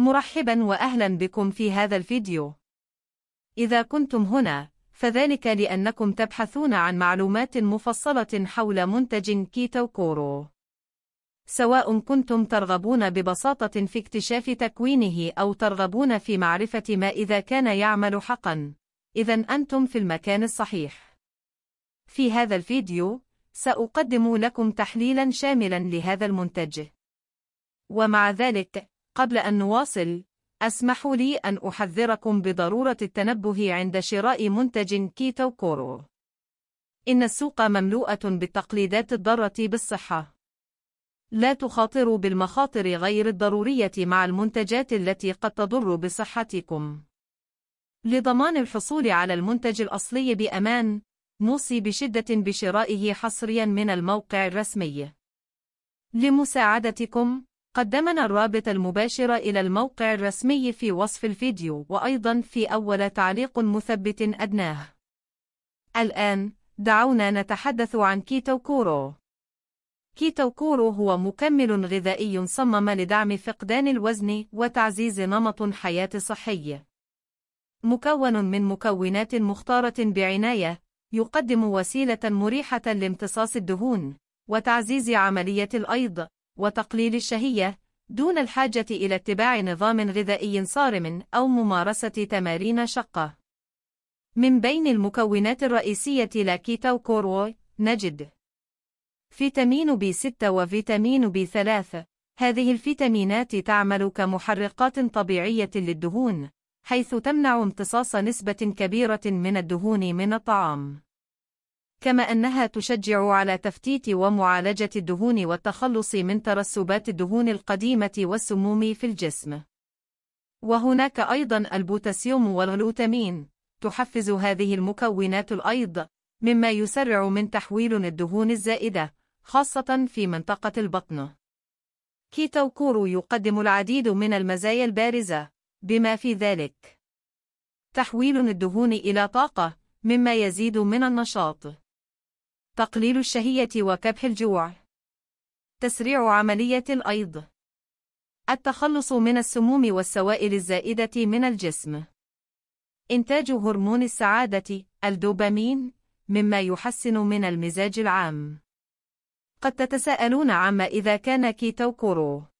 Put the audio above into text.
مرحبا وأهلا بكم في هذا الفيديو. إذا كنتم هنا، فذلك لأنكم تبحثون عن معلومات مفصلة حول منتج كيتو كورو. سواء كنتم ترغبون ببساطة في اكتشاف تكوينه أو ترغبون في معرفة ما إذا كان يعمل حقا، إذا أنتم في المكان الصحيح. في هذا الفيديو، سأقدم لكم تحليلا شاملا لهذا المنتج. ومع ذلك، قبل أن نواصل، اسمحوا لي أن أحذركم بضرورة التنبه عند شراء منتج كيتو كورو. إن السوق مملوءة بالتقليدات الضارة بالصحة. لا تخاطروا بالمخاطر غير الضرورية مع المنتجات التي قد تضر بصحتكم. لضمان الحصول على المنتج الأصلي بأمان، نوصي بشدة بشرائه حصريًا من الموقع الرسمي. لمساعدتكم، قدمنا الرابط المباشر إلى الموقع الرسمي في وصف الفيديو وأيضا في أول تعليق مثبت أدناه. الآن، دعونا نتحدث عن كيتو كورو. كيتو كورو هو مكمل غذائي صمم لدعم فقدان الوزن وتعزيز نمط حياة صحي. مكون من مكونات مختارة بعناية، يقدم وسيلة مريحة لامتصاص الدهون وتعزيز عملية الأيض وتقليل الشهية دون الحاجة إلى اتباع نظام غذائي صارم أو ممارسة تمارين شقة. من بين المكونات الرئيسية لكيتو كوروي نجد فيتامين B6 وفيتامين B3 هذه الفيتامينات تعمل كمحرقات طبيعية للدهون حيث تمنع امتصاص نسبة كبيرة من الدهون من الطعام كما أنها تشجع على تفتيت ومعالجة الدهون والتخلص من ترسبات الدهون القديمة والسموم في الجسم. وهناك أيضًا البوتاسيوم والغلوتامين، تحفز هذه المكونات الأيض، مما يسرع من تحويل الدهون الزائدة، خاصة في منطقة البطن. كيتو كورو يقدم العديد من المزايا البارزة، بما في ذلك تحويل الدهون إلى طاقة، مما يزيد من النشاط. تقليل الشهية وكبح الجوع تسريع عملية الأيض التخلص من السموم والسوائل الزائدة من الجسم إنتاج هرمون السعادة الدوبامين مما يحسن من المزاج العام قد تتساءلون عما إذا كان كيتو كورو